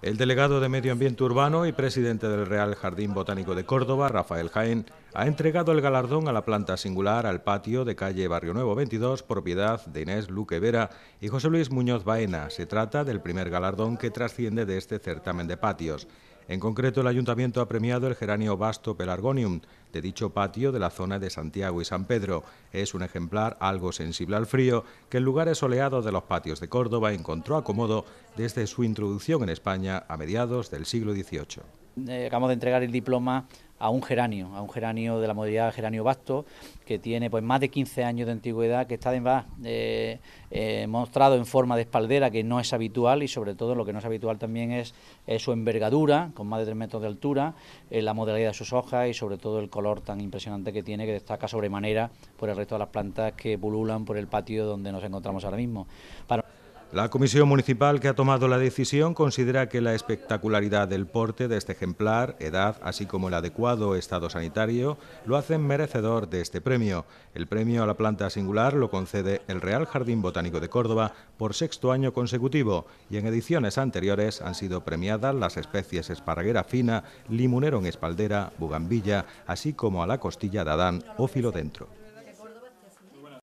El delegado de Medio Ambiente Urbano y presidente del Real Jardín Botánico de Córdoba, Rafael Jaén, ha entregado el galardón a la planta singular al patio de calle Barrio Nuevo 22, propiedad de Inés Luque Vera y José Luis Muñoz Baena. Se trata del primer galardón que trasciende de este certamen de patios. En concreto, el ayuntamiento ha premiado el geranio vasto Pelargonium de dicho patio de la zona de Santiago y San Pedro. Es un ejemplar algo sensible al frío que en lugares soleados de los patios de Córdoba encontró acomodo desde su introducción en España a mediados del siglo XVIII. Eh, acabamos de entregar el diploma a un geranio, a un geranio de la modalidad geranio vasto, que tiene pues más de 15 años de antigüedad, que está además eh, eh, mostrado en forma de espaldera, que no es habitual, y sobre todo lo que no es habitual también es, su envergadura, con más de 3 metros de altura, la modalidad de sus hojas y sobre todo el color tan impresionante que tiene, que destaca sobremanera por el resto de las plantas que pululan por el patio donde nos encontramos ahora mismo. La comisión municipal que ha tomado la decisión considera que la espectacularidad del porte de este ejemplar, edad, así como el adecuado estado sanitario, lo hacen merecedor de este premio. El premio a la planta singular lo concede el Real Jardín Botánico de Córdoba por sexto año consecutivo y en ediciones anteriores han sido premiadas las especies esparraguera fina, limonero en espaldera, bugambilla, así como a la costilla de Adán o filodentro.